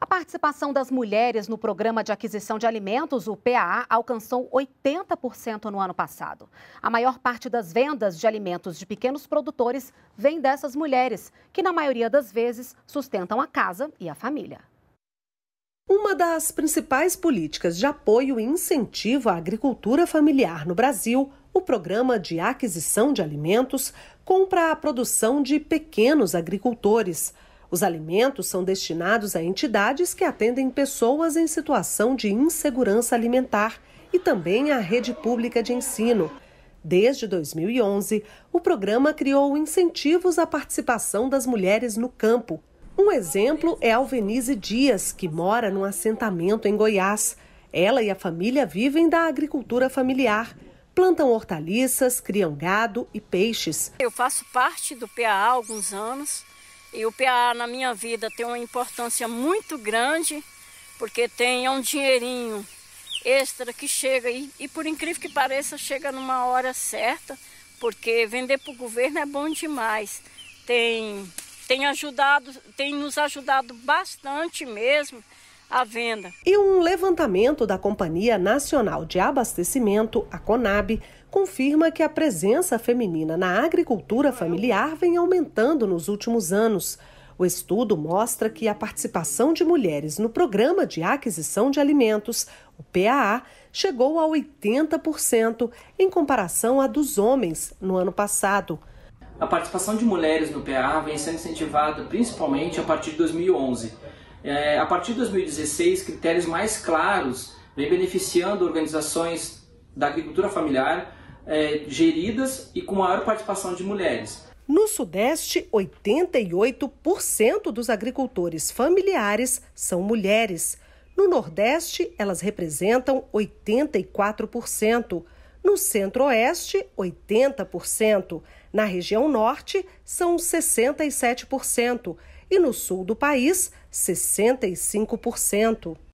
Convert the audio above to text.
A participação das mulheres no Programa de Aquisição de Alimentos, o PAA, alcançou 80% no ano passado. A maior parte das vendas de alimentos de pequenos produtores vem dessas mulheres, que na maioria das vezes sustentam a casa e a família. Uma das principais políticas de apoio e incentivo à agricultura familiar no Brasil, o Programa de Aquisição de Alimentos compra a produção de pequenos agricultores – os alimentos são destinados a entidades que atendem pessoas em situação de insegurança alimentar e também à rede pública de ensino. Desde 2011, o programa criou incentivos à participação das mulheres no campo. Um exemplo é Alvenise Dias, que mora num assentamento em Goiás. Ela e a família vivem da agricultura familiar plantam hortaliças, criam gado e peixes. Eu faço parte do PA há alguns anos e o PA na minha vida tem uma importância muito grande, porque tem é um dinheirinho extra que chega e, e por incrível que pareça, chega numa hora certa, porque vender para o governo é bom demais. Tem, tem ajudado, tem nos ajudado bastante mesmo à venda. E um levantamento da Companhia Nacional de Abastecimento, a CONAB, confirma que a presença feminina na agricultura familiar vem aumentando nos últimos anos. O estudo mostra que a participação de mulheres no Programa de Aquisição de Alimentos, o PAA, chegou a 80% em comparação à dos homens no ano passado. A participação de mulheres no PAA vem sendo incentivada principalmente a partir de 2011 é, a partir de 2016, critérios mais claros vem beneficiando organizações da agricultura familiar é, geridas e com maior participação de mulheres. No Sudeste, 88% dos agricultores familiares são mulheres. No Nordeste, elas representam 84%. No Centro-Oeste, 80%. Na região Norte, são 67% e no sul do país, 65%.